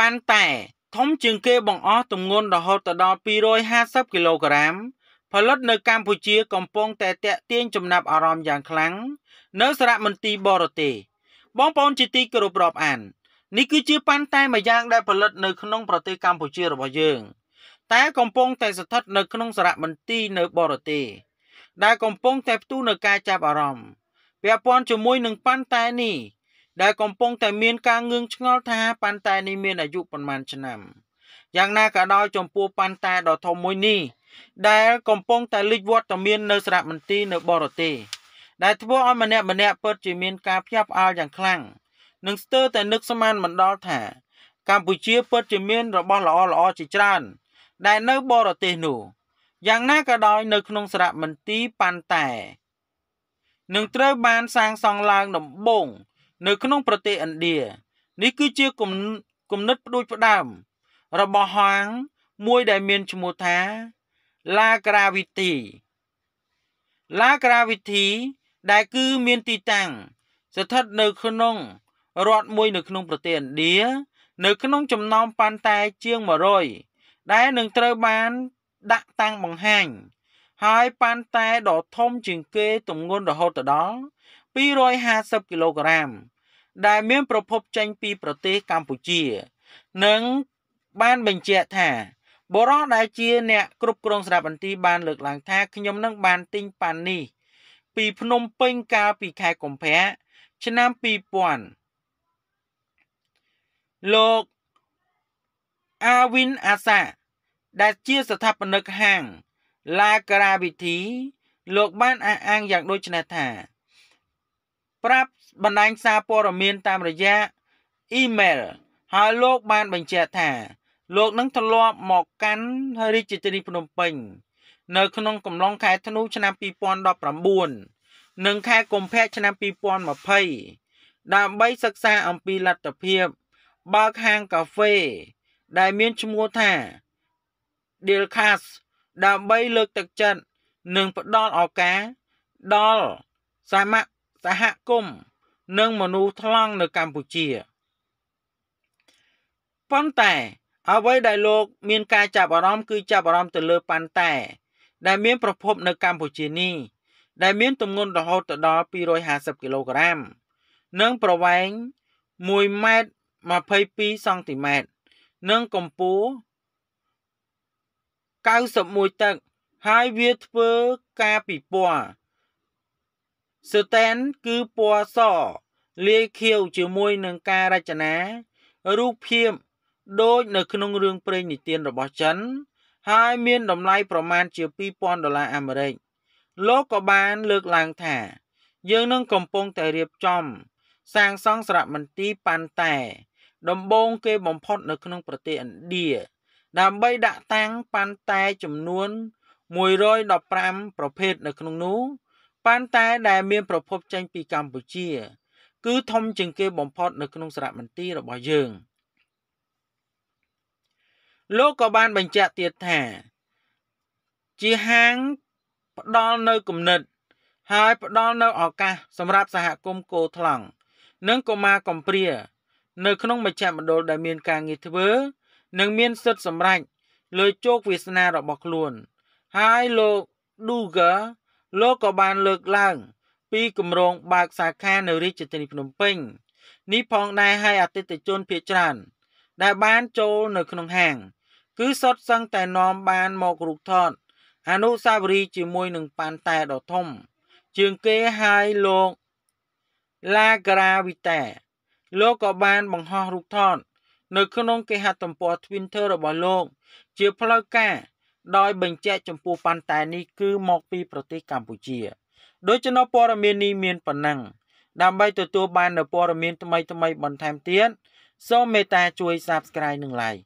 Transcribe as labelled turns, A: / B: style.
A: ប៉ាន់តែធំជាងគេបង្អស់ទម្ងន់រហូតដល់250គីឡូក្រាមផលិតនៅកម្ពុជាកំពុងតែតេទៀងចំណាប់អារម្មណ៍យ៉ាងខ្លាំងនៅសារមន្ទីរបរទេសបងប្អូនជាទីគោរពរាប់អាននេះគឺជាប៉ាន់តែមួយយ៉ាងដែលផលិតនៅក្នុងប្រទេសកម្ពុជារបស់យើង តែកំពុងតែស្ថិតនៅក្នុងសារមន្ទីរនៅបរទេសដែលកំពុងតែផ្ទុះនៅការចាប់អារម្មណ៍ពាក់ព័ន្ធជាមួយនឹងប៉ាន់តែនេះដែលកំពុងតែមានការងឿងឆ្ងល់ថាប៉ាន់តែនេះមានអាយុប្រហែលឆ្នាំយ៉ាងណាក៏ដោយចំពោះប៉ាន់តែដ៏ធំមួយនេះ ដែលកំពុងតែលេចវត្តមាននៅសារមន្ទីរនៅ បរទេសដែលធ្វើឲ្យម្នាក់ម្នាក់ពិតជាមាន ការភ័យផ្អើលយ៉ាងខ្លាំងនិងស្ទើរតែនឹកស្មានមិនដល់ថាកម្ពុជាពិតជាមានរបស់ល្អល្អជាច្រើន ដែលនៅបរទេសនោះយ៉ាងណាក៏ដោយនៅក្នុងសារមន្ទីរប៉ាន់តែ នឹងត្រូវបានសាងសង់ឡើងដំបូងនៅក្នុងប្រទេសឥណ្ឌានេះគឺជាគំនិតផ្ដួចផ្ដើមរបស់ហាងមួយដែលមានឈ្មោះថា La Gravity La Gravity ដែលគឺមានទីតាំងស្ថិតនៅក្នុងរដ្ឋមួយនៅក្នុងប្រទេសឥណ្ឌា នៅ ក្នុងចំណោមប៉ាន់តែជាង100ដែលនឹងត្រូវបាន ដាក់តាំងបង្ហាញហើយប៉ាន់តែដ៏ធំជាងគេទម្ងន់រហូតដល់250គីឡូក្រាមដែលមានប្រភពចេញ ពីប្រទេសកម្ពុជានិងបានបញ្ជាក់ថា បរិះដែលជាអ្នកគ្រប់គ្រងស្រាប់បន្ទី បានលើកឡើងថាខ្ញុំនឹងបានទិញប៉ានីពីភ្នំពេញកាលពីខែកុម្ភៈឆ្នាំ2000លោកអាវិនអាសាដែលជាស្ថាបនិកហាង La Gravity លោកបានអះអាងយ៉ាងដូចនេះថាប្រាប់បណ្ដាញសារព័ត៌មានតាមរយៈអ៊ីមែលហើយលោកបានបញ្ជាក់ថា លោកនឹងធ្លាប់មកកាន់រាជធានីភ្នំពេញនៅក្នុងកំឡុងខែធ្នូឆ្នាំ2019និងខែកុម្ភៈឆ្នាំ2020ដើម្បីសិក្សាអំពីលទ្ធភាពបើកហាងកាហ្វេ ដែលមានឈ្មោះថា Delcas ដើម្បីលើកទឹកចិត្តនិងផ្ដល់ឱកាសដល់សមសហគមន៍និងមនុស្សថ្លង់នៅកម្ពុជាប៉ុន្តែអ្វីដែលលោកមានការចាប់អារម្មណ៍គឺចាប់អារម្មណ៍ទៅលើប៉ាន់តែ ដែលមាន ប្រភព នៅកម្ពុជានេះដែលមានទម្ងន់រហូតដល់250គីឡូក្រាមនិងប្រវែង1ម៉ែត្រ22សង់ទីម៉ែត្រនិងកម្ពស់91តឹកហើយវាធ្វើការពិព័រសូតែនគឺពណ៌សលាយខៀវជាមួយនឹងការរចនារូបភាព ដូច នៅក្នុងរឿងព្រេងនិទានរបស់ចិន ហើយ មានតម្លៃប្រមាណជា2000ដុល្លារអាមេរិកលោកក៏បាន លើកឡើងថា យើងនឹងកំពុងតែរៀបចំ សាងសង់សារមន្ទីរប៉ាន់តែដំបូងគេបំផុតនៅក្នុងប្រទេសឥណ្ឌាដើម្បីដាក់តាំងប៉ាន់តែចំនួន115ប្រភេទនៅក្នុងនោះប៉ុន្តែដែលមានប្រភពចេញពីកម្ពុជា គឺធំជាងគេបំផុត នៅក្នុងសារមន្ទីររបស់យើងលោកក៏បានបញ្ជាក់ទៀតថា ជាហាងផ្ដល់នៅគណិតហើយផ្ដល់នៅឱកាសសម្រាប់សហគមន៍គោថ្លង់និងកុមារកំព្រា នៅ ក្នុងមជ្ឈមណ្ឌលដែលមានការងារធ្វើ និង មានសិទ្ធិសម្រេចលើជោគវាសនារបស់ខ្លួនហើយលោក Duga លោកក៏បាន លើកឡើងពីគម្រោងបើកសាខានៅរាជធានីភ្នំពេញនេះផងដែរឲ្យអតិថិជនភាគច្រើនដែល បានចូលនៅក្នុងហាង គឺសុទ្ធសឹងតែនាំបានមករូបថតអនុស្សាវរីយ៍ជាមួយនឹងប៉ាន់តែដ៏ធំជាងគេឲ្យលោកឡាការ៉ាវីតាលោកក៏បានបង្ហោះរូបថតនៅ ក្នុងគេហទំព័រ Twitter របស់លោក ជាផ្លូវការដោយបញ្ជាក់ចំពោះប៉ុន្តែនេះគឺមកពីប្រទេសកម្ពុជា ដូច្នោះព័ត៌មាននេះមានប៉ុណ្ណឹងដើម្បីទទួលបាននូវព័ត៌មានថ្មីៗបន្ថែមទៀតសូមមេត្តា ជួយ Subscribe និង Like